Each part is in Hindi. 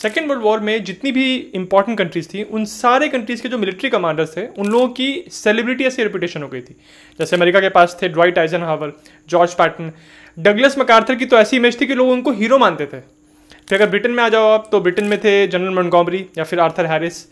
सेकेंड वर्ल्ड वॉर में जितनी भी इंपॉर्टेंट कंट्रीज थी उन सारे कंट्रीज के जो मिलिट्री कमांडर्स थे उन लोगों की सेलिब्रिटी ऐसी रेपुटेशन हो गई थी जैसे अमेरिका के पास थे ड्राइट Eisenhower George Patton Douglas MacArthur की तो ऐसी इमेज थी कि लोग उनको हीरो मानते थे फिर अगर ब्रिटेन में आ जाओ आप तो ब्रिटेन में थे जनरल मनगॉमरी या फिर आर्थर हैरिस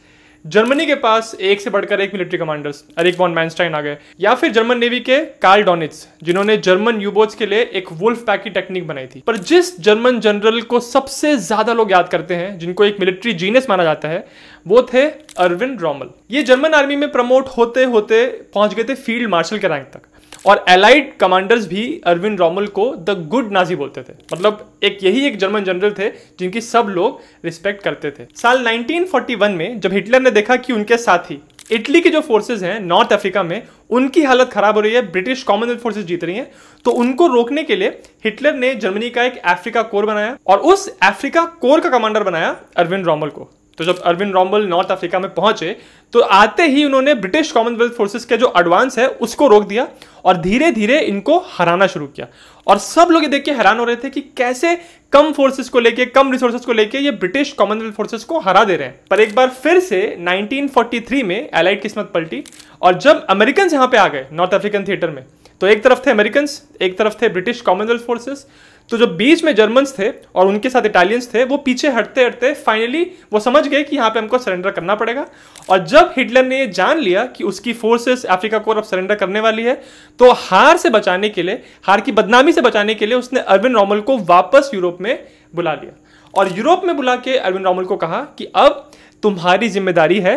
जर्मनी के पास एक से बढ़कर एक military commanders Erich von Manstein आ गए या फिर जर्मन नेवी के कार्ल डॉनिट्स जिन्होंने जर्मन यूबोट्स के लिए एक वुल्फ पैक की टेक्निक बनाई थी पर जिस जर्मन जनरल को सबसे ज्यादा लोग याद करते हैं जिनको एक मिलिट्री जीनियस माना जाता है वो थे अरविंद रोमल ये जर्मन आर्मी में प्रमोट होते होते पहुंच गए थे फील्ड मार्शल के रैंक तक और एलाइड कमांडर्स भी अरविंद रोमल को द गुड नाजी बोलते थे मतलब एक यही एक जर्मन जनरल थे जिनकी सब लोग रिस्पेक्ट करते थे साल 1941 में जब हिटलर ने देखा कि उनके साथ ही इटली की जो फोर्सेज हैं नॉर्थ अफ्रीका में उनकी हालत खराब हो रही है ब्रिटिश कॉमनवेल्थ फोर्सेज जीत रही हैं तो उनको रोकने के लिए हिटलर ने जर्मनी का एक अफ्रीका कोर बनाया और उस अफ्रीका कोर का कमांडर बनाया अरविंद रोमल को तो जब अरविंद रॉम्बल नॉर्थ अफ्रीका में पहुंचे तो आते ही उन्होंने ब्रिटिश कॉमनवेल्थ फोर्सेस के जो एडवांस है उसको रोक दिया और धीरे धीरे इनको हराना शुरू किया और सब लोग ये देख के हैरान हो रहे थे कि कैसे कम फोर्सेस को लेके कम रिसोर्सेस को लेके ये ब्रिटिश कॉमनवेल्थ फोर्सेस को हरा दे रहे हैं पर एक बार फिर से 1943 में एलाइड किस्मत पलटी और जब अमेरिकन यहां पे आ गए नॉर्थ अफ्रीकन थिएटर में तो एक तरफ थे अमेरिकन एक तरफ थे ब्रिटिश कॉमनवेल्थ फोर्सेस तो जो बीच में जर्मन्स थे और उनके साथ इटालियंस थे वो पीछे हटते हटते फाइनली वो समझ गए कि यहाँ पे हमको सरेंडर करना पड़ेगा और जब हिटलर ने ये जान लिया कि उसकी फोर्सेस अफ्रीका को अब सरेंडर करने वाली है तो हार से बचाने के लिए हार की बदनामी से बचाने के लिए उसने अरविंद रोमल को वापस यूरोप में बुला लिया और यूरोप में बुला के अरविंद रोमल को कहा कि अब तुम्हारी जिम्मेदारी है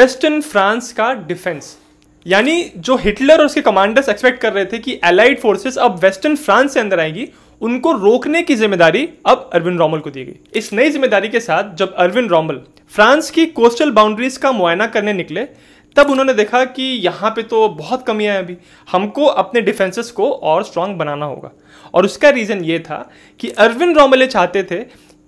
वेस्टर्न फ्रांस का डिफेंस यानी जो हिटलर और उसके कमांडर्स एक्सपेक्ट कर रहे थे कि एलाइड फोर्सेस अब वेस्टर्न फ्रांस से अंदर आएगी उनको रोकने की जिम्मेदारी अब अरविंद रोमल को दी गई इस नई जिम्मेदारी के साथ जब अरविंद रोमल फ्रांस की कोस्टल बाउंड्रीज का मुआयना करने निकले तब उन्होंने देखा कि यहाँ पे तो बहुत कमियाँ हैं अभी हमको अपने डिफेंसेस को और स्ट्रांग बनाना होगा और उसका रीज़न ये था कि अरविंद रोमले चाहते थे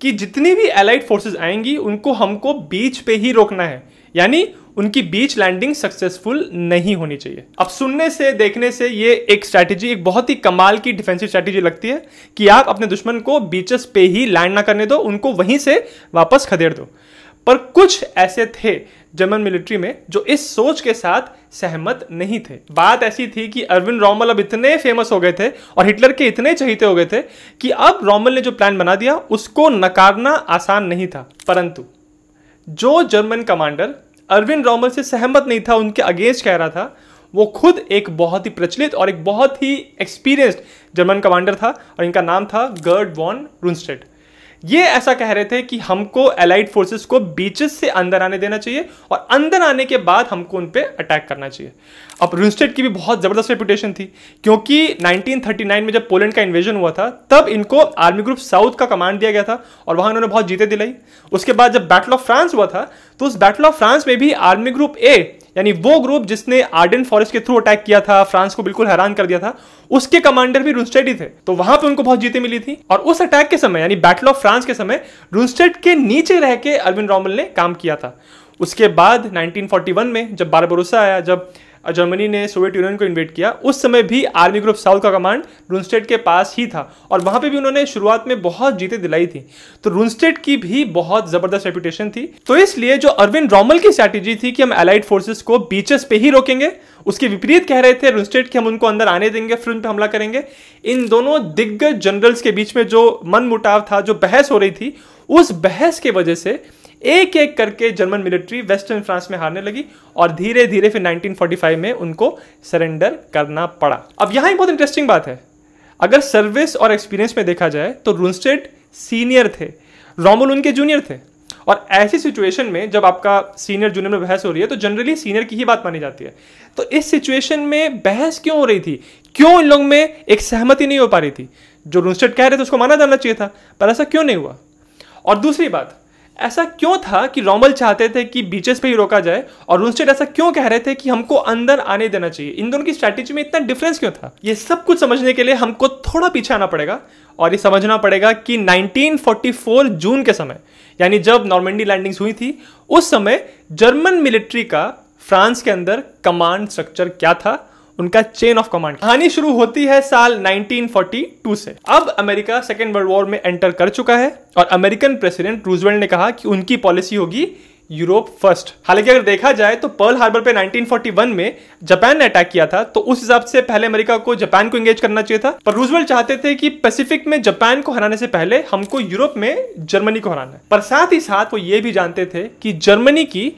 कि जितनी भी एलाइड फोर्सेस आएंगी उनको हमको बीच पे ही रोकना है यानी उनकी बीच लैंडिंग सक्सेसफुल नहीं होनी चाहिए अब सुनने से देखने से ये एक स्ट्रैटेजी एक बहुत ही कमाल की डिफेंसिव स्ट्रैटेजी लगती है कि आप अपने दुश्मन को बीचेस पे ही लैंड ना करने दो उनको वहीं से वापस खदेड़ दो पर कुछ ऐसे थे जर्मन मिलिट्री में जो इस सोच के साथ सहमत नहीं थे बात ऐसी थी कि अरविंद रोमल अब इतने फेमस हो गए थे और हिटलर के इतने चहीते हो गए थे कि अब रोमल ने जो प्लान बना दिया उसको नकारना आसान नहीं था परंतु जो जर्मन कमांडर अरविंद रॉमल से सहमत नहीं था उनके अगेंस्ट कह रहा था वो खुद एक बहुत ही प्रचलित और एक बहुत ही एक्सपीरियंस्ड जर्मन कमांडर था और इनका नाम था गर्ड वॉन रूनस्टेड ये ऐसा कह रहे थे कि हमको एलाइड फोर्सेस को बीचेस से अंदर आने देना चाहिए और अंदर आने के बाद हमको उन पर अटैक करना चाहिए अब रूनस्टेड की भी बहुत ज़बरदस्त रेपुटेशन थी क्योंकि 1939 में जब पोलैंड का इन्वेजन हुआ था तब इनको आर्मी ग्रुप साउथ का कमांड दिया गया था और वहाँ इन्होंने बहुत जीतें दिलाई उसके बाद जब बैटल ऑफ फ्रांस हुआ था तो उस बैटल ऑफ फ्रांस में भी आर्मी ग्रुप ए यानी वो ग्रुप जिसने आर्डन फॉरेस्ट के थ्रू अटैक किया था फ्रांस को बिल्कुल हैरान कर दिया था उसके कमांडर भी रुनस्टेड ही थे तो वहां पे उनको बहुत जीतें मिली थी और उस अटैक के समय यानी बैटल ऑफ फ्रांस के समय रुनस्टेड के नीचे रह के अरविंद रोमल ने काम किया था उसके बाद 1941 में जब बारबरूसा आया जब और जर्मनी ने सोवियत यूनियन को इन्वेट किया उस समय भी आर्मी ग्रुप साउथ का कमांड रूनस्टेट के पास ही था और वहाँ पे भी उन्होंने शुरुआत में बहुत जीतें दिलाई थी तो रूनस्टेट की भी बहुत ज़बरदस्त रेपुटेशन थी तो इसलिए जो अरविंद रोमल की स्ट्रैटेजी थी कि हम एलाइड फोर्सेस को बीचेस पे ही रोकेंगे उसके विपरीत कह रहे थे रूनस्टेट कि हम उनको अंदर आने देंगे फिर उन पर हमला करेंगे इन दोनों दिग्गज जनरल्स के बीच में जो मन मुटाव था जो बहस हो रही थी उस बहस के वजह से एक एक करके जर्मन मिलिट्री वेस्टर्न फ्रांस में हारने लगी और धीरे धीरे फिर 1945 में उनको सरेंडर करना पड़ा अब यहां एक बहुत इंटरेस्टिंग बात है अगर सर्विस और एक्सपीरियंस में देखा जाए तो रूनस्टेट सीनियर थे रॉमुल उनके जूनियर थे और ऐसी सिचुएशन में जब आपका सीनियर जूनियर में बहस हो रही है तो जनरली सीनियर की ही बात मानी जाती है तो इस सिचुएशन में बहस क्यों हो रही थी क्यों इन लोगों में एक सहमति नहीं हो पा रही थी जो रूनस्टेट कह रहे थे उसको माना जाना चाहिए था पर ऐसा क्यों नहीं हुआ और दूसरी बात ऐसा क्यों था कि रोमल चाहते थे कि बीचेस पे ही रोका जाए और रूनस्टेड ऐसा क्यों कह रहे थे कि हमको अंदर आने देना चाहिए इन दोनों की स्ट्रैटेजी में इतना डिफरेंस क्यों था ये सब कुछ समझने के लिए हमको थोड़ा पीछे आना पड़ेगा और ये समझना पड़ेगा कि 1944 जून के समय यानी जब नॉर्मेंडी लैंडिंग्स हुई थी उस समय जर्मन मिलिट्री का फ्रांस के अंदर कमांड स्ट्रक्चर क्या था उनका चेन ऑफ कमांड कहानी शुरू होती है साल 1942 से अब अमेरिका सेकेंड वर्ल्ड वॉर में एंटर कर चुका है और अमेरिकन प्रेसिडेंट रूजवेल्ट ने कहा कि उनकी पॉलिसी होगी यूरोप फर्स्ट हालांकि अगर देखा जाए तो पर्ल हार्बर पे 1941 में जापान ने अटैक किया था तो उस हिसाब से पहले अमेरिका को जापान को एंगेज करना चाहिए था पर रूजवेल्ट चाहते थे कि पैसिफिक में जापान को हराने से पहले हमको यूरोप में जर्मनी को हराना है पर साथ ही साथ वो ये भी जानते थे कि जर्मनी की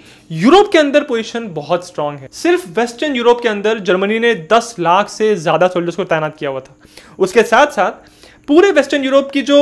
यूरोप के अंदर पोजिशन बहुत स्ट्रांग है सिर्फ वेस्टर्न यूरोप के अंदर जर्मनी ने दस लाख से ज्यादा सोल्जर्स को तैनात किया हुआ था उसके साथ साथ पूरे वेस्टर्न यूरोप की जो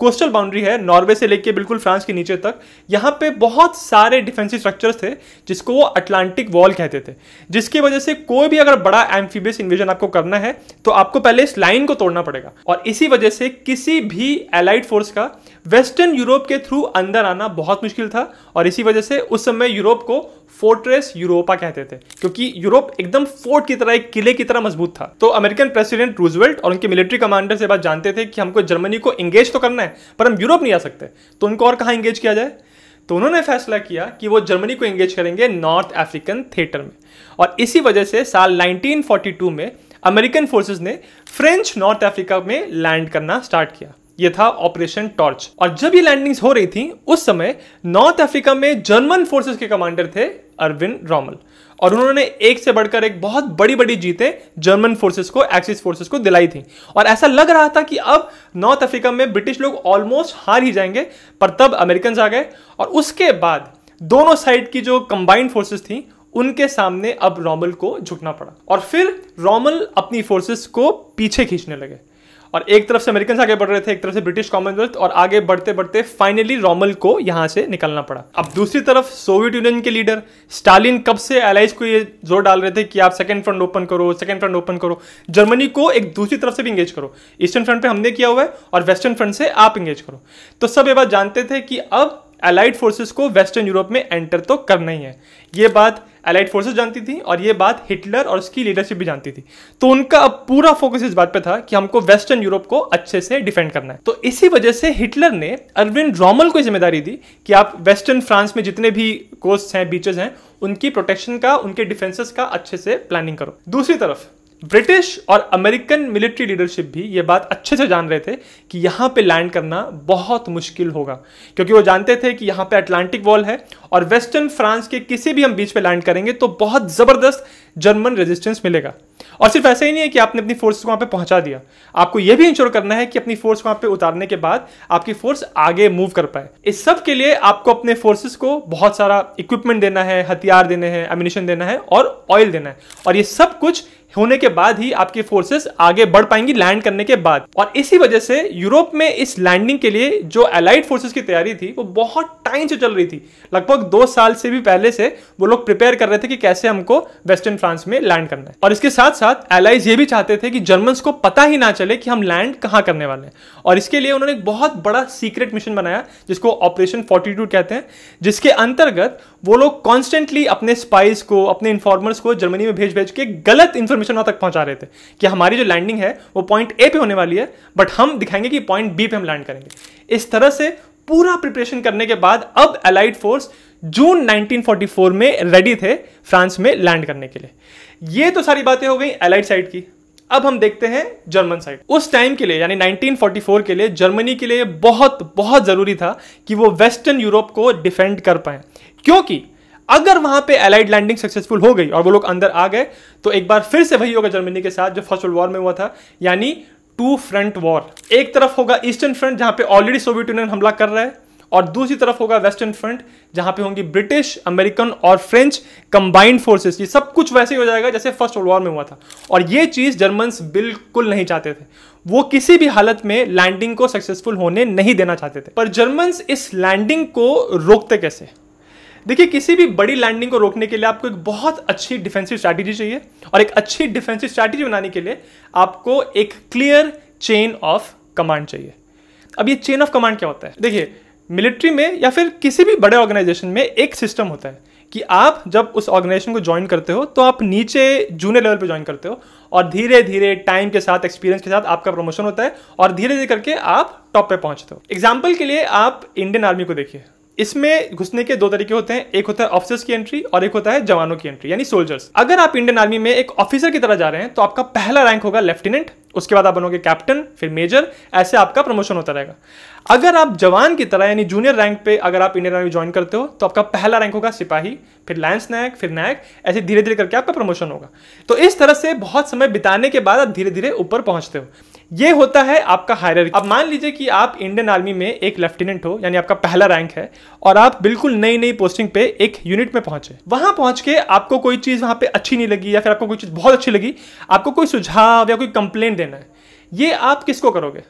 कोस्टल बाउंड्री है नॉर्वे से लेके बिल्कुल फ्रांस के नीचे तक यहाँ पे बहुत सारे डिफेंसिव स्ट्रक्चर्स थे जिसको वो अटलांटिक वॉल कहते थे जिसकी वजह से कोई भी अगर बड़ा एम्फीबियस इन्वेजन आपको करना है तो आपको पहले इस लाइन को तोड़ना पड़ेगा और इसी वजह से किसी भी एलाइड फोर्स का वेस्टर्न यूरोप के थ्रू अंदर आना बहुत मुश्किल था और इसी वजह से उस समय यूरोप को फोर्ट्रेस यूरोपा कहते थे क्योंकि यूरोप एकदम फोर्ट की तरह एक किले की तरह मजबूत था तो अमेरिकन प्रेसिडेंट रूजवेल्ट और उनके मिलिट्री कमांडर से बात जानते थे कि हमको जर्मनी को एंगेज तो करना है पर हम यूरोप नहीं आ सकते तो उनको और कहाँ एंगेज किया जाए तो उन्होंने फैसला किया कि वो जर्मनी को एंगेज करेंगे नॉर्थ अफ्रीकन थिएटर में और इसी वजह से साल 1942 में अमेरिकन फोर्सेस ने फ्रेंच नॉर्थ अफ्रीका में लैंड करना स्टार्ट किया ये था ऑपरेशन टॉर्च और जब ये लैंडिंग्स हो रही थी उस समय नॉर्थ अफ्रीका में जर्मन फोर्सेस के कमांडर थे अरविंद रोमल और उन्होंने एक से बढ़कर एक बहुत बड़ी बड़ी जीतें जर्मन फोर्सेस को एक्सिस फोर्सेस को दिलाई थी और ऐसा लग रहा था कि अब नॉर्थ अफ्रीका में ब्रिटिश लोग ऑलमोस्ट हार ही जाएंगे पर तब अमेरिकन आ गए और उसके बाद दोनों साइड की जो कंबाइंड फोर्सेस थी उनके सामने अब रोमल को झुकना पड़ा और फिर रोमल अपनी फोर्सेस को पीछे खींचने लगे और एक तरफ से अमेरिकन आगे बढ़ रहे थे एक तरफ से ब्रिटिश कॉमनवेल्थ और आगे बढ़ते बढ़ते फाइनली रोमल को यहां से निकलना पड़ा अब दूसरी तरफ सोवियत यूनियन के लीडर स्टालिन कब से एलाइज को ये जोर डाल रहे थे कि आप सेकंड फ्रंट ओपन करो सेकंड फ्रंट ओपन करो जर्मनी को एक दूसरी तरफ से भी इंगेज करो ईस्टर्न फ्रंट पर हमने किया हुआ है और वेस्टर्न फ्रंट से आप इंगेज करो तो सब ये बात जानते थे कि अब अलाइड फोर्सेस को वेस्टर्न यूरोप में एंटर तो करना ही है ये बात अलाइड फोर्सेस जानती थी और ये बात हिटलर और उसकी लीडरशिप भी जानती थी तो उनका अब पूरा फोकस इस बात पे था कि हमको वेस्टर्न यूरोप को अच्छे से डिफेंड करना है तो इसी वजह से हिटलर ने अरविंद रोमल को जिम्मेदारी दी कि आप वेस्टर्न फ्रांस में जितने भी कोस्ट हैं बीचेस हैं उनकी प्रोटेक्शन का उनके डिफेंसेस का अच्छे से प्लानिंग करो दूसरी तरफ ब्रिटिश और अमेरिकन मिलिट्री लीडरशिप भी ये बात अच्छे से जान रहे थे कि यहाँ पे लैंड करना बहुत मुश्किल होगा क्योंकि वो जानते थे कि यहाँ पे अटलांटिक वॉल है और वेस्टर्न फ्रांस के किसी भी हम बीच पे लैंड करेंगे तो बहुत ज़बरदस्त जर्मन रेजिस्टेंस मिलेगा और सिर्फ ऐसा ही नहीं है कि आपने अपनी फोर्स को वहाँ पर पहुँचा दिया आपको यह भी इंश्योर करना है कि अपनी फोर्स वहाँ पर उतारने के बाद आपकी फोर्स आगे मूव कर पाए इस सब के लिए आपको अपने फोर्सेस को बहुत सारा इक्विपमेंट देना है हथियार देने हैं एम्यूनिशन देना है और ऑयल देना है और ये सब कुछ होने के बाद ही आपकी फोर्सेस आगे बढ़ पाएंगी लैंड करने के बाद और इसी वजह से यूरोप में इस लैंडिंग के लिए जो अलाइड फोर्सेस की तैयारी थी वो बहुत टाइम से चल रही थी लगभग दो साल से भी पहले से वो लोग प्रिपेयर कर रहे थे कि कैसे हमको वेस्टर्न फ्रांस में लैंड करना है और इसके साथ साथ एलाइज ये भी चाहते थे कि जर्मन को पता ही ना चले कि हम लैंड कहाँ करने वाले हैं और इसके लिए उन्होंने एक बहुत बड़ा सीक्रेट मिशन बनाया जिसको ऑपरेशन फोर्टी कहते हैं जिसके अंतर्गत वो लोग कॉन्स्टेंटली अपने स्पाइस को अपने इन्फॉर्मर्स को जर्मनी में भेज भेज के गलत इन्फॉर्मेशन वहां तक पहुंचा रहे थे कि हमारी जो लैंडिंग है वो पॉइंट ए पे होने वाली है बट हम दिखाएंगे कि पॉइंट बी पे हम लैंड करेंगे इस तरह से पूरा प्रिपरेशन करने के बाद अब अलाइड फोर्स जून 1944 में रेडी थे फ्रांस में लैंड करने के लिए ये तो सारी बातें हो गई अलाइड साइड की अब हम देखते हैं जर्मन साइड उस टाइम के लिए यानी 1944 के लिए जर्मनी के लिए बहुत बहुत ज़रूरी था कि वो वेस्टर्न यूरोप को डिफेंड कर पाए क्योंकि अगर वहां पे एलाइड लैंडिंग सक्सेसफुल हो गई और वो लोग अंदर आ गए तो एक बार फिर से वही होगा जर्मनी के साथ जो फर्स्ट वर्ल्ड वॉर में हुआ था यानी टू फ्रंट वॉर एक तरफ होगा ईस्टर्न फ्रंट जहां पे ऑलरेडी सोवियत यूनियन हमला कर रहा है और दूसरी तरफ होगा वेस्टर्न फ्रंट जहां पे होंगी ब्रिटिश अमेरिकन और फ्रेंच कंबाइंड फोर्सेस ये सब कुछ वैसे ही हो जाएगा जैसे फर्स्ट वर्ल्ड वॉर में हुआ था और ये चीज जर्मन्स बिल्कुल नहीं चाहते थे वो किसी भी हालत में लैंडिंग को सक्सेसफुल होने नहीं देना चाहते थे पर जर्मन्स इस लैंडिंग को रोकते कैसे देखिए किसी भी बड़ी लैंडिंग को रोकने के लिए आपको एक बहुत अच्छी डिफेंसिव स्ट्रैटेजी चाहिए और एक अच्छी डिफेंसिव स्ट्रैटेजी बनाने के लिए आपको एक क्लियर चेन ऑफ कमांड चाहिए अब ये चेन ऑफ कमांड क्या होता है देखिए मिलिट्री में या फिर किसी भी बड़े ऑर्गेनाइजेशन में एक सिस्टम होता है कि आप जब उस ऑर्गेनाइजेशन को ज्वाइन करते हो तो आप नीचे जूनियर लेवल पर ज्वाइन करते हो और धीरे धीरे टाइम के साथ एक्सपीरियंस के साथ आपका प्रमोशन होता है और धीरे धीरे करके आप टॉप पे पहुंचते हो एग्जाम्पल के लिए आप इंडियन आर्मी को देखिए इसमें घुसने के दो तरीके होते हैं एक होता है ऑफिसर्स की एंट्री और एक होता है जवानों की एंट्री यानी सोल्जर्स अगर आप इंडियन आर्मी में एक ऑफिसर की तरह जा रहे हैं तो आपका पहला रैंक होगा लेफ्टिनेंट उसके बाद आप बनोगे कैप्टन फिर मेजर ऐसे आपका प्रमोशन होता रहेगा अगर आप जवान की तरह यानी जूनियर रैंक पे अगर आप इंडियन आर्मी ज्वाइन करते हो तो आपका पहला रैंक होगा सिपाही फिर लायंस नायक फिर नायक ऐसे धीरे धीरे करके आपका प्रमोशन होगा तो इस तरह से बहुत समय बिताने के बाद आप धीरे धीरे ऊपर पहुंचते हो ये होता है आपका हायर अब मान लीजिए कि आप इंडियन आर्मी में एक लेफ्टिनेंट हो यानी आपका पहला रैंक है और आप बिल्कुल नई नई पोस्टिंग पे एक यूनिट में पहुंचे वहां पहुंच के आपको कोई चीज वहां पे अच्छी नहीं लगी या फिर आपको कोई चीज बहुत अच्छी लगी आपको कोई सुझाव या कोई कंप्लेन देना है ये आप किसको करोगे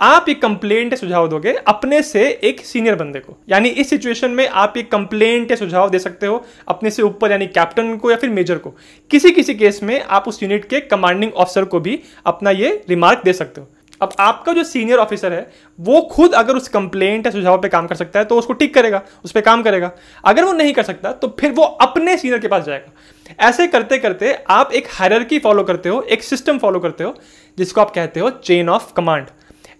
आप एक कंप्लेंट सुझाव दोगे अपने से एक सीनियर बंदे को यानी इस सिचुएशन में आप एक कंप्लेंट या सुझाव दे सकते हो अपने से ऊपर यानी कैप्टन को या फिर मेजर को किसी किसी केस में आप उस यूनिट के कमांडिंग ऑफिसर को भी अपना ये रिमार्क दे सकते हो अब आपका जो सीनियर ऑफिसर है वो खुद अगर उस कंप्लेंट या सुझाव पे काम कर सकता है तो उसको ठीक करेगा उस पर काम करेगा अगर वो नहीं कर सकता तो फिर वो अपने सीनियर के पास जाएगा ऐसे करते करते आप एक हायरकी फॉलो करते हो एक सिस्टम फॉलो करते हो जिसको आप कहते हो चेन ऑफ कमांड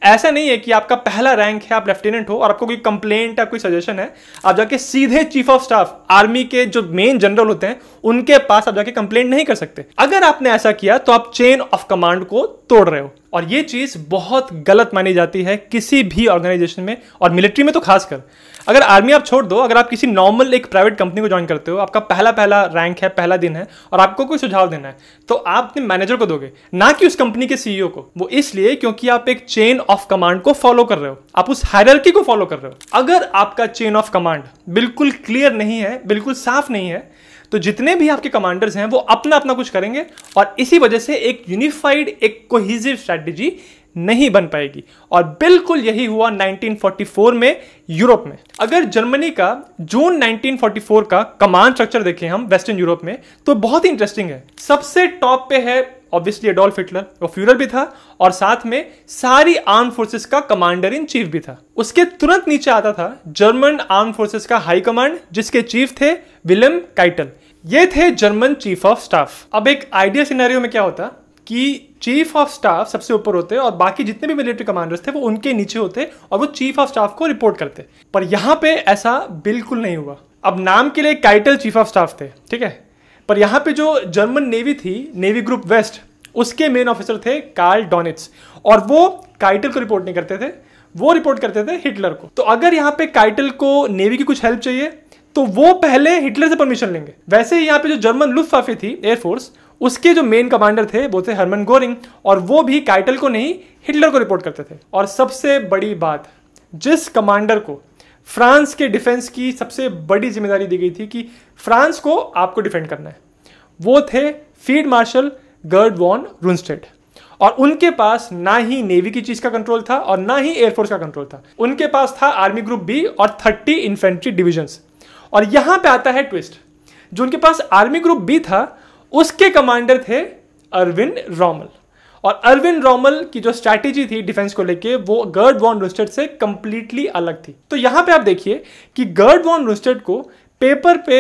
ऐसा नहीं है कि आपका पहला रैंक है आप लेफ्टिनेंट हो और आपको कोई कंप्लेंट या कोई सजेशन है आप जाके सीधे चीफ ऑफ स्टाफ आर्मी के जो मेन जनरल होते हैं उनके पास आप जाके कंप्लेंट नहीं कर सकते अगर आपने ऐसा किया तो आप चेन ऑफ कमांड को तोड़ रहे हो और ये चीज़ बहुत गलत मानी जाती है किसी भी ऑर्गेनाइजेशन में और मिलिट्री में तो खासकर अगर आर्मी आप छोड़ दो अगर आप किसी नॉर्मल एक प्राइवेट कंपनी को ज्वाइन करते हो आपका पहला पहला रैंक है पहला दिन है और आपको कोई सुझाव देना है तो आप अपने मैनेजर को दोगे ना कि उस कंपनी के सीईओ को वो इसलिए क्योंकि आप एक चेन ऑफ कमांड को फॉलो कर रहे हो आप उस हायरकी को फॉलो कर रहे हो अगर आपका चेन ऑफ कमांड बिल्कुल क्लियर नहीं है बिल्कुल साफ नहीं है तो जितने भी आपके कमांडर्स हैं वो अपना अपना कुछ करेंगे और इसी वजह से एक यूनिफाइड एक कोहिजिव स्ट्रैटेजी नहीं बन पाएगी और बिल्कुल यही हुआ 1944 में यूरोप में अगर जर्मनी का जून 1944 का कमांड स्ट्रक्चर देखें हम वेस्टर्न यूरोप में तो बहुत ही इंटरेस्टिंग है सबसे टॉप पे है ऑब्वियसली एडोल्फ हिटलर वो फ्यूरर भी था और साथ में सारी आर्म फोर्सेस का कमांडर इन चीफ भी था उसके तुरंत नीचे आता था जर्मन आर्म फोर्सेस का हाई कमांड जिसके चीफ थे विलियम काइटल ये थे जर्मन चीफ ऑफ स्टाफ अब एक आइडिया सिनेरियो में क्या होता कि चीफ ऑफ स्टाफ सबसे ऊपर होते और बाकी जितने भी मिलिट्री कमांडर्स थे वो उनके नीचे होते और वो चीफ ऑफ स्टाफ को रिपोर्ट करते पर यहां पे ऐसा बिल्कुल नहीं हुआ अब नाम के लिए काइटल चीफ ऑफ स्टाफ थे ठीक है पर यहां पे जो जर्मन नेवी थी नेवी ग्रुप वेस्ट उसके मेन ऑफिसर थे कार्ल डॉनिट्स और वो काइटल को रिपोर्ट नहीं करते थे वो रिपोर्ट करते थे हिटलर को तो अगर यहां पे काइटल को नेवी की कुछ हेल्प चाहिए तो वो पहले हिटलर से परमिशन लेंगे वैसे ही यहाँ पे जो जर्मन लुफ्टवाफे थी एयरफोर्स उसके जो मेन कमांडर थे वो थे हरमन गोरिंग और वो भी काइटल को नहीं हिटलर को रिपोर्ट करते थे और सबसे बड़ी बात जिस कमांडर को फ्रांस के डिफेंस की सबसे बड़ी जिम्मेदारी दी गई थी कि फ्रांस को आपको डिफेंड करना है वो थे field marshal Gerd von Rundstedt और उनके पास ना ही नेवी की चीज का कंट्रोल था और ना ही एयरफोर्स का कंट्रोल था उनके पास था आर्मी ग्रुप बी और थर्टी इन्फेंट्री डिविजन्स और यहां पे आता है ट्विस्ट जो उनके पास आर्मी ग्रुप बी था उसके कमांडर थे अरविंद रोमल और अरविंद रोमल की जो स्ट्रैटेजी थी डिफेंस को लेके वो गर्ड वॉन रोस्टेड से कंप्लीटली अलग थी तो यहां पे आप देखिए कि गर्ड वॉन रोस्टेड को पेपर पे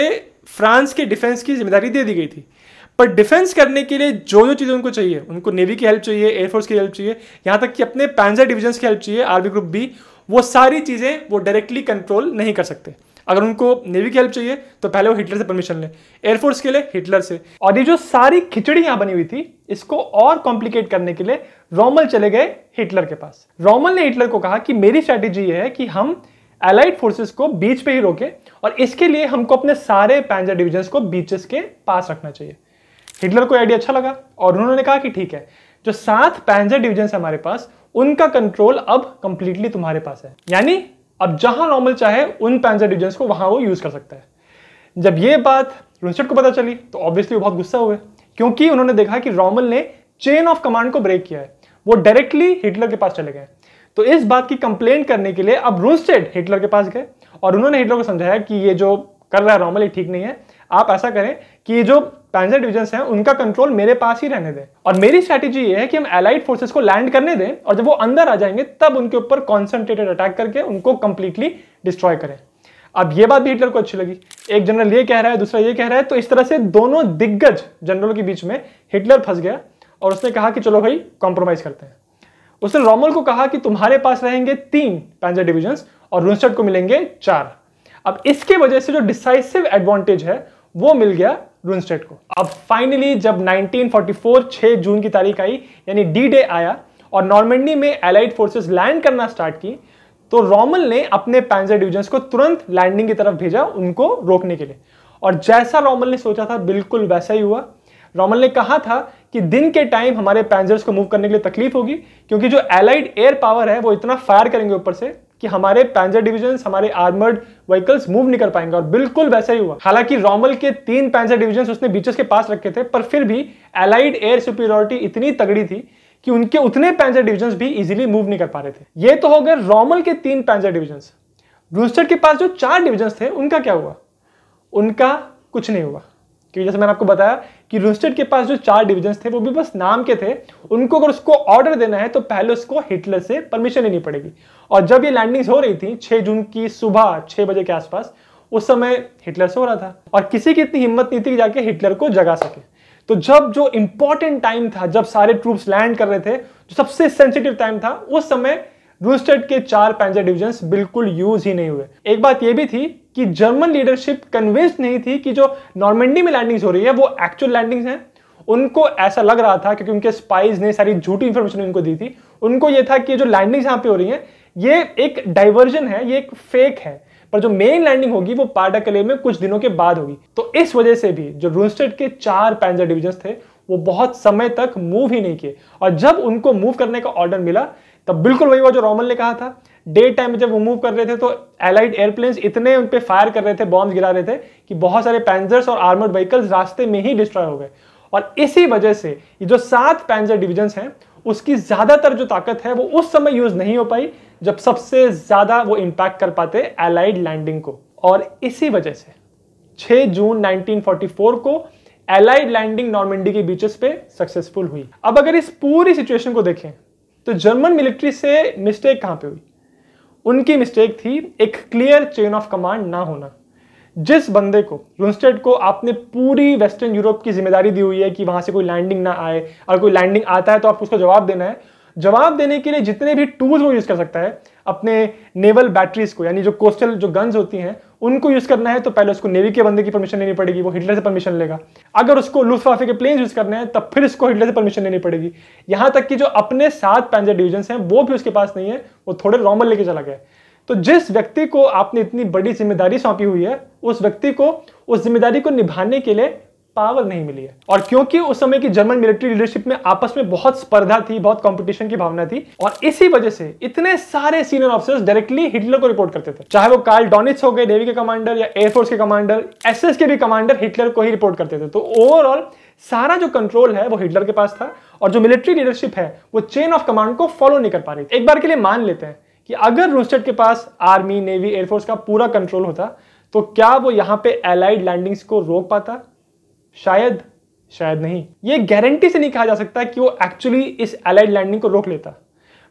फ्रांस के डिफेंस की जिम्मेदारी दे दी गई थी पर डिफेंस करने के लिए जो जो चीज़ें उनको चाहिए उनको नेवी की हेल्प चाहिए एयरफोर्स की हेल्प चाहिए यहां तक कि अपने पैंजर डिविजन की हेल्प चाहिए आर्मी ग्रुप बी वो सारी चीज़ें वो डायरेक्टली कंट्रोल नहीं कर सकते अगर उनको नेवी की हेल्प चाहिए तो पहले वो हिटलर से परमिशन लें एयरफोर्स के लिए हिटलर से और ये जो सारी खिचड़ी यहाँ बनी हुई थी इसको और कॉम्प्लिकेट करने के लिए रोमल चले गए हिटलर के पास रोमल ने हिटलर को कहा कि मेरी स्ट्रैटेजी ये है कि हम एलाइड फोर्सेस को बीच पे ही रोके और इसके लिए हमको अपने सारे पैंजर डिविजन्स को बीचेस के पास रखना चाहिए हिटलर को आइडिया अच्छा लगा और उन्होंने कहा कि ठीक है जो सात पैंजर डिविजन्स हमारे पास उनका कंट्रोल अब कंप्लीटली तुम्हारे पास है यानी अब जहां नॉर्मल चाहे उन पैंजर रीजन्स को वहां वो यूज कर सकता है जब ये बात रुनसेट को पता चली तो ऑब्वियसली वो बहुत गुस्सा हुए क्योंकि उन्होंने देखा कि रॉमल ने चेन ऑफ कमांड को ब्रेक किया है वो डायरेक्टली हिटलर के पास चले गए तो इस बात की कंप्लेंट करने के लिए अब रुनसेट हिटलर के पास गए और उन्होंने हिटलर को समझाया कि ये जो कर रहा है रॉमल ये ठीक नहीं है आप ऐसा करें कि ये जो पैंजर डिविजन है उनका कंट्रोल मेरे पास ही रहने दें और मेरी स्ट्रैटेजी ये है कि हम एलाइड फोर्सेस को लैंड करने दें और जब वो अंदर आ जाएंगे तब उनके ऊपर कॉन्सेंट्रेटेड अटैक करके उनको कंप्लीटली डिस्ट्रॉय करें अब ये बात भी हिटलर को अच्छी लगी एक जनरल ये कह रहा है दूसरा ये कह रहा है तो इस तरह से दोनों दिग्गज जनरलों के बीच में हिटलर फंस गया और उसने कहा कि चलो भाई कॉम्प्रोमाइज करते हैं उसने रोमल को कहा कि तुम्हारे पास रहेंगे तीन पैंजर डिविजन और रूनसट को मिलेंगे चार अब इसके वजह से जो डिसाइसिव एडवांटेज है वो मिल गया स्टेट को अब फाइनली जब 1944 6 जून की तारीख आई यानी डी डे आया और नॉर्मेंडी में एलाइड फोर्सेस लैंड करना स्टार्ट की तो रोमल ने अपने पैंजर डिविजन को तुरंत लैंडिंग की तरफ भेजा उनको रोकने के लिए और जैसा रोमल ने सोचा था बिल्कुल वैसा ही हुआ रोमल ने कहा था कि दिन के टाइम हमारे पैंजर्स को मूव करने के लिए तकलीफ होगी क्योंकि जो एलाइड एयर पावर है वो इतना फायर करेंगे ऊपर से कि हमारे पैंजर डिवीजन हमारे आर्मर्ड व्हीकल्स मूव नहीं कर पाएंगे और बिल्कुल वैसा ही हुआ हालांकि रोमल के तीन पैंजर डिवीजन उसने बीचेस के पास रखे थे पर फिर भी एलाइड एयर सुपीरियोरिटी इतनी तगड़ी थी कि उनके उतने पैंजर डिवीजन भी इजिली मूव नहीं कर पा रहे थे ये तो हो गए रोमल के तीन पैंजर डिवीजन रूस्टर के पास जो चार डिवीजन थे उनका क्या हुआ उनका कुछ नहीं हुआ क्योंकि जैसे मैंने आपको बताया कि यूनिवर्सिटी के पास जो चार डिविजन थे वो भी बस नाम के थे उनको अगर उसको ऑर्डर देना है तो पहले उसको हिटलर से परमिशन लेनी पड़ेगी और जब ये लैंडिंग्स हो रही थी 6 जून की सुबह 6 बजे के आसपास उस समय हिटलर से हो रहा था और किसी की इतनी हिम्मत नहीं थी कि जाके हिटलर को जगा सके तो जब जो इंपॉर्टेंट टाइम था जब सारे ट्रूप्स लैंड कर रहे थे जो सबसे सेंसिटिव टाइम था उस समय रूस्टेड के चार पैंजर डिविजन बिल्कुल यूज ही नहीं हुए एक बात यह भी थी कि जर्मन लीडरशिप कन्विंस नहीं थी कि जो नॉर्मेंडी में लैंडिंग्स हो रही है वो एक्चुअल लैंडिंग्स हैं उनको ऐसा लग रहा था क्योंकि उनके स्पाइज ने सारी झूठी इंफॉर्मेशन उनको दी थी उनको ये था कि जो लैंडिंग्स यहाँ पे हो रही हैं ये एक डाइवर्जन है ये एक फेक है पर जो मेन लैंडिंग होगी वो कले में कुछ दिनों के बाद होगी तो इस वजह से भी जो रूनस्टेड के चार पैंजर डिविजन थे वो बहुत समय तक मूव ही नहीं किए और जब उनको मूव करने का ऑर्डर मिला तब बिल्कुल वही हुआ जो रोमन ने कहा था डे टाइम में जब वो मूव कर रहे थे तो एलाइड एयरप्लेन्स इतने उन पर फायर कर रहे थे बॉम्ब गिरा रहे थे कि बहुत सारे पैंजर्स और आर्मर्ड व्हीकल्स रास्ते में ही डिस्ट्रॉय हो गए और इसी वजह से ये जो सात पैंजर डिविजन हैं उसकी ज़्यादातर जो ताकत है वो उस समय यूज़ नहीं हो पाई जब सबसे ज़्यादा वो इम्पैक्ट कर पाते एलाइड लैंडिंग को और इसी वजह से 6 जून 1944 को एलाइड लैंडिंग नॉर्मेंडी के बीचेस पे सक्सेसफुल हुई अब अगर इस पूरी सिचुएशन को देखें तो जर्मन मिलिट्री से मिस्टेक कहां पे हुई उनकी मिस्टेक थी एक क्लियर चेन ऑफ कमांड ना होना जिस बंदे को रूनस्टेड को आपने पूरी वेस्टर्न यूरोप की जिम्मेदारी दी हुई है कि वहां से कोई लैंडिंग ना आए और कोई लैंडिंग आता है तो आपको उसका जवाब देना है जवाब देने के लिए जितने भी टूल्स वो यूज कर सकता है अपने नेवल बैटरीज को यानी जो कोस्टल जो गन्स होती हैं उनको यूज करना है तो पहले उसको नेवी के बंदे की परमिशन लेनी पड़ेगी वो हिटलर से परमिशन लेगा अगर उसको लूफाफे के प्लेन यूज करना है तब फिर उसको हिटलर से परमिशन लेनी पड़ेगी यहां तक कि जो अपने सात पैंजर डिवीजन हैं वो भी उसके पास नहीं है वो थोड़े नॉर्मल लेके चला गया तो जिस व्यक्ति को आपने इतनी बड़ी जिम्मेदारी सौंपी हुई है उस व्यक्ति को उस जिम्मेदारी को निभाने के लिए पावर नहीं मिली है और क्योंकि उस समय की जर्मन मिलिट्री लीडरशिप में आपस में बहुत स्पर्धा थी बहुत कंपटीशन की भावना थी और इसी वजह से इतने सारे सीनियर ऑफिसर्स डायरेक्टली हिटलर को रिपोर्ट करते थे चाहे वो कार्ल डॉनिट्स हो गए नेवी के कमांडर या एयरफोर्स के कमांडर एसएस के भी कमांडर हिटलर को ही रिपोर्ट करते थे तो ओवरऑल सारा जो कंट्रोल है वो हिटलर के पास था और जो मिलिट्री लीडरशिप है वो चेन ऑफ कमांड को फॉलो नहीं कर पा रही थी एक बार के लिए मान लेते हैं कि अगर रूस्टेड के पास आर्मी नेवी एयरफोर्स का पूरा कंट्रोल होता तो क्या वो यहां पे एलाइड लैंडिंग्स को रोक पाता शायद शायद नहीं ये गारंटी से नहीं कहा जा सकता कि वो एक्चुअली इस एलाइड लैंडिंग को रोक लेता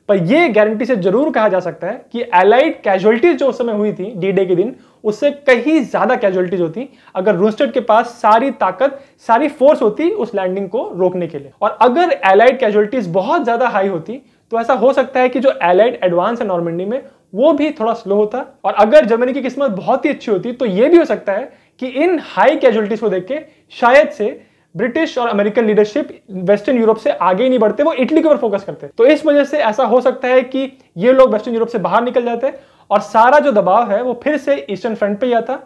पर ये गारंटी से जरूर कहा जा सकता है कि एलाइड कैजुअलिटीज जो उस समय हुई थी डी डे के दिन उससे कहीं ज्यादा कैजुअलिटीज होती अगर रूस्टेड के पास सारी ताकत सारी फोर्स होती उस लैंडिंग को रोकने के लिए और अगर एलाइड कैजुअलिटीज बहुत ज्यादा हाई होती तो ऐसा हो सकता है कि जो एलाइड एडवांस है नॉर्मेंडी में वो भी थोड़ा स्लो होता और अगर जर्मनी की किस्मत बहुत ही अच्छी होती तो ये भी हो सकता है कि इन हाई कैजुअलिटीज को देख के शायद से ब्रिटिश और अमेरिकन लीडरशिप वेस्टर्न यूरोप से आगे ही नहीं बढ़ते वो इटली के ऊपर फोकस करते तो इस वजह से ऐसा हो सकता है कि ये लोग वेस्टर्न यूरोप से बाहर निकल जाते और सारा जो दबाव है वो फिर से ईस्टर्न फ्रंट पर ही आता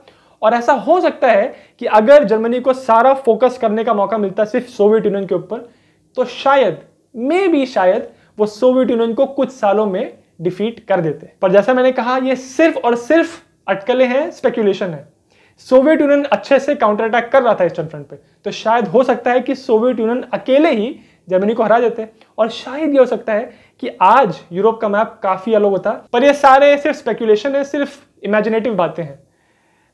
और ऐसा हो सकता है कि अगर जर्मनी को सारा फोकस करने का मौका मिलता सिर्फ सोवियत यूनियन के ऊपर तो शायद मे भी शायद वो सोवियत यूनियन को कुछ सालों में डिफीट कर देते पर जैसा मैंने कहा ये सिर्फ और सिर्फ अटकलें हैं स्पेक्यूलेशन है सोवियत यूनियन अच्छे से काउंटर अटैक कर रहा था ईस्टर्न फ्रंट पे तो शायद हो सकता है कि सोवियत यूनियन अकेले ही जर्मनी को हरा देते और शायद ये हो सकता है कि आज यूरोप का मैप काफी अलग होता पर ये सारे सिर्फ स्पेकुलेशन है सिर्फ इमेजिनेटिव बातें हैं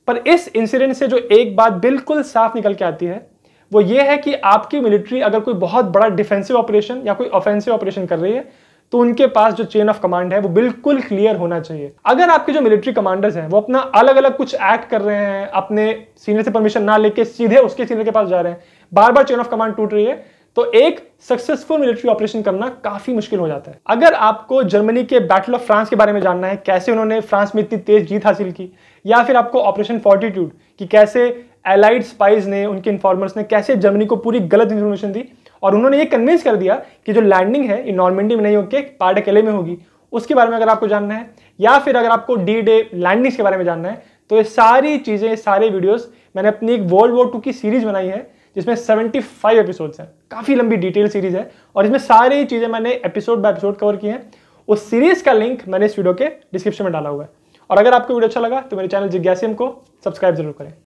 पर इस इंसिडेंट से जो एक बात बिल्कुल साफ निकल के आती है वो ये है कि आपकी मिलिट्री अगर कोई बहुत बड़ा डिफेंसिव ऑपरेशन या कोई ऑफेंसिव ऑपरेशन कर रही है तो उनके पास जो चेन ऑफ कमांड है वो बिल्कुल क्लियर होना चाहिए अगर आपके जो मिलिट्री कमांडर्स हैं वो अपना अलग अलग कुछ एक्ट कर रहे हैं अपने सीनियर से परमिशन ना लेके सीधे उसके सीनियर के पास जा रहे हैं बार बार चेन ऑफ कमांड टूट रही है तो एक सक्सेसफुल मिलिट्री ऑपरेशन करना काफी मुश्किल हो जाता है अगर आपको जर्मनी के बैटल ऑफ फ्रांस के बारे में जानना है कैसे उन्होंने फ्रांस में इतनी तेज जीत हासिल की या फिर आपको ऑपरेशन फोर्टीट्यूड कि कैसे एलाइड स्पाइज ने उनके इन्फॉर्मर्स ने कैसे जर्मनी को पूरी गलत इन्फॉर्मेशन दी और उन्होंने ये कन्विंस कर दिया कि जो लैंडिंग है ये नॉर्मेंडी में नहीं होकर पार्ट अकेले में होगी उसके बारे में अगर आपको जानना है या फिर अगर आपको डी डे लैंडिंग्स के बारे में जानना है तो ये सारी चीज़ें सारे वीडियोस मैंने अपनी एक वर्ल्ड वॉर टू की सीरीज बनाई है जिसमें 75 एपिसोड्स हैं काफ़ी लंबी डिटेल सीरीज है और इसमें सारी चीज़ें मैंने एपिसोड बाय एपिसोड कवर की हैं उस सीरीज का लिंक मैंने इस वीडियो के डिस्क्रिप्शन में डाला हुआ है और अगर आपको वीडियो अच्छा लगा तो मेरे चैनल जिज्ञासम को सब्सक्राइब जरूर करें